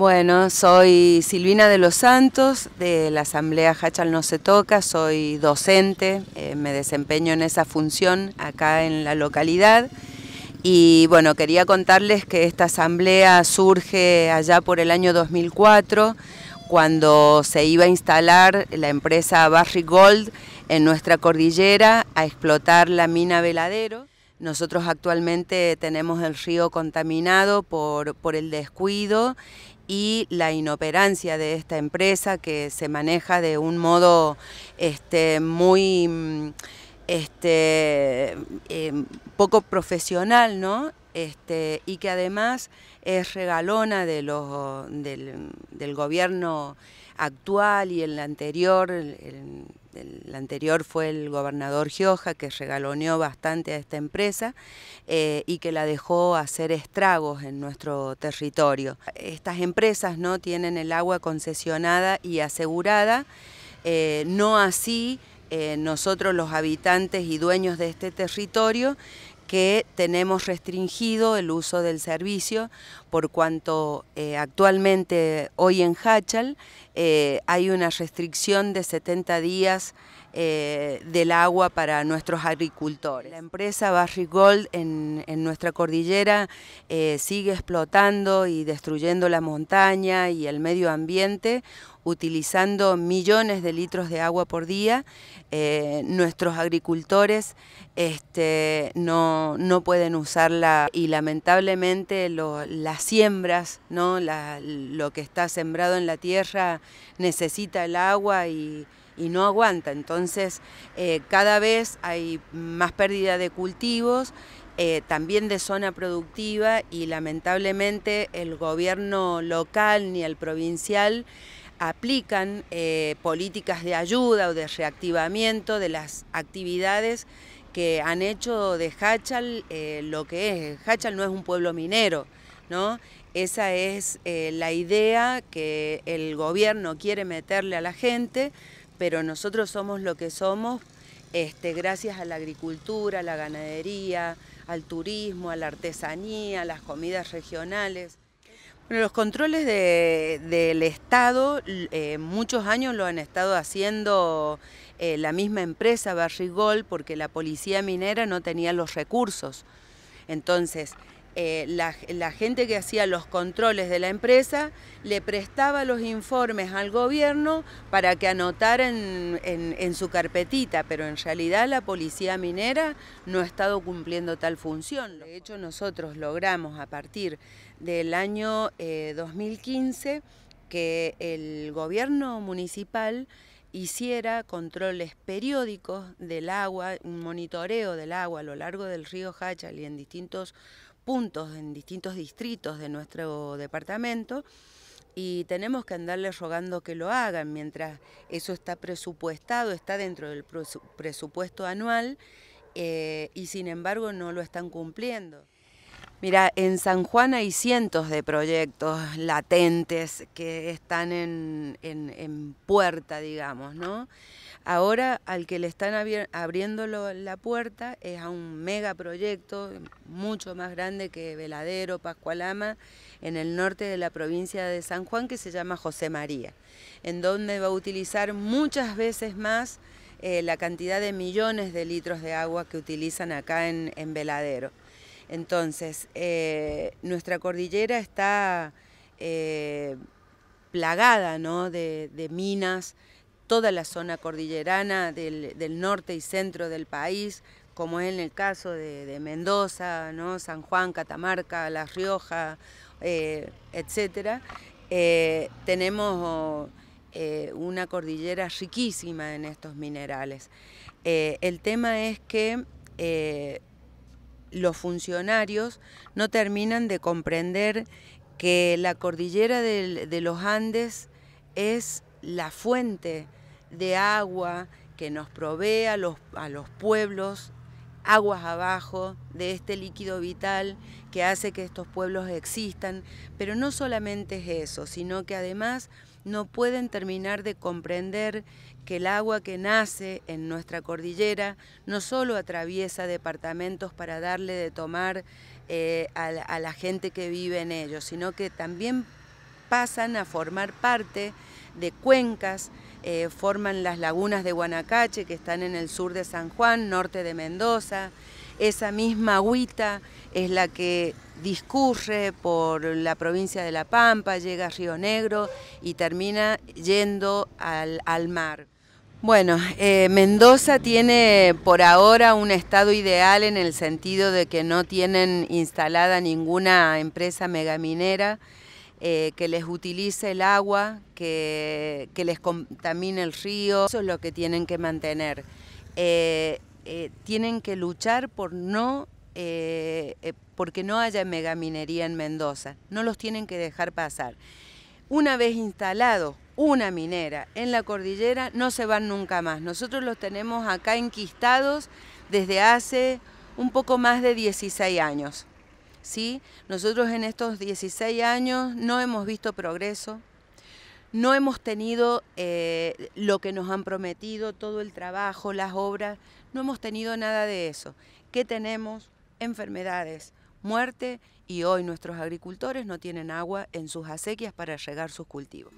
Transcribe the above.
Bueno, soy Silvina de los Santos, de la Asamblea Hachal No Se Toca, soy docente, eh, me desempeño en esa función acá en la localidad. Y bueno, quería contarles que esta asamblea surge allá por el año 2004, cuando se iba a instalar la empresa Barry Gold en nuestra cordillera a explotar la mina Veladero. Nosotros actualmente tenemos el río contaminado por, el descuido y la inoperancia de esta empresa que se maneja de un modo este, muy este, em, poco profesional, ¿no? Este, y que además es regalona de los, del, del gobierno actual y en la anterior, el, anterior fue el gobernador Gioja que regaloneó bastante a esta empresa eh, y que la dejó hacer estragos en nuestro territorio. Estas empresas no tienen el agua concesionada y asegurada, eh, no así eh, nosotros los habitantes y dueños de este territorio que tenemos restringido el uso del servicio por cuanto eh, actualmente hoy en Hachal eh, hay una restricción de 70 días eh, del agua para nuestros agricultores. La empresa Barry Gold en, nuestra cordillera eh, sigue explotando y destruyendo la montaña y el medio ambiente utilizando millones de litros de agua por día, eh, nuestros agricultores este, no, pueden usarla y lamentablemente las siembras, lo que está sembrado en la tierra necesita el agua y y no aguanta. Entonces, eh, cada vez hay más pérdida de cultivos, eh, también de zona productiva y lamentablemente el gobierno local ni el provincial aplican eh, políticas de ayuda o de reactivamiento de las actividades que han hecho de Hachal lo que es. Hachal no es un pueblo minero, ¿no? Esa es la idea que el gobierno quiere meterle a la gente, pero nosotros somos lo que somos este, gracias a la agricultura, a la ganadería, al turismo, a la artesanía, a las comidas regionales. Bueno, los controles del Estado, eh, muchos años lo han estado haciendo eh, la misma empresa Barrigol porque la policía minera no tenía los recursos. Entonces, eh, la, gente que hacía los controles de la empresa le prestaba los informes al gobierno para que anotaran en, su carpetita, pero en realidad la policía minera no ha estado cumpliendo tal función. De hecho, nosotros logramos a partir del año 2015 eh, que el gobierno municipal hiciera controles periódicos del agua, un monitoreo del agua a lo largo del río Hachal y en distintos puntos en distintos distritos de nuestro departamento y tenemos que andarle rogando que lo hagan mientras eso está presupuestado, está dentro del presupuesto anual eh, y sin embargo no lo están cumpliendo. Mira, en San Juan hay cientos de proyectos latentes que están en, puerta, digamos, ¿no? Ahora al que le están abriendo la puerta es a un megaproyecto mucho más grande que Veladero, Pascualama, en el norte de la provincia de San Juan, que se llama José María, en donde va a utilizar muchas veces más eh, la cantidad de millones de litros de agua que utilizan acá en Veladero. Entonces, eh, nuestra cordillera está eh, plagada ¿no? de, minas, toda la zona cordillerana del, norte y centro del país, como es en el caso de, Mendoza, San Juan, Catamarca, La Rioja, eh, etc. tenemos... una cordillera riquísima en estos minerales. el tema es que los funcionarios no terminan de comprender que la cordillera de, los Andes es la fuente de agua que nos provee los, a los pueblos aguas abajo de este líquido vital que hace que estos pueblos existan, pero no solamente es eso, sino que además no pueden terminar de comprender que el agua que nace en nuestra cordillera no solo atraviesa departamentos para darle de tomar eh, a, la, gente que vive en ellos, sino que también pasan a formar parte de cuencas, eh, forman las lagunas de Guanacache que están en el sur de San Juan, norte de Mendoza, esa misma agüita es la que discurre por la provincia de La Pampa, llega a Río Negro y termina yendo al, mar. Bueno, eh, Mendoza tiene por ahora un estado ideal en el sentido de que no tienen instalada ninguna empresa megaminera eh, que les utilice el agua, que, que, les contamine el río, eso es lo que tienen que mantener. Eh, eh, tienen que luchar por no eh, eh, porque no haya megaminería en Mendoza. No los tienen que dejar pasar. Una vez instalado una minera en la cordillera, no se van nunca más. Nosotros los tenemos acá enquistados desde hace un poco más de 16 años. ¿sí? Nosotros en estos 16 años no hemos visto progreso, no hemos tenido eh, lo que nos han prometido, todo el trabajo, las obras, no hemos tenido nada de eso. ¿Qué tenemos? Enfermedades, muerte y hoy nuestros agricultores no tienen agua en sus acequias para regar sus cultivos.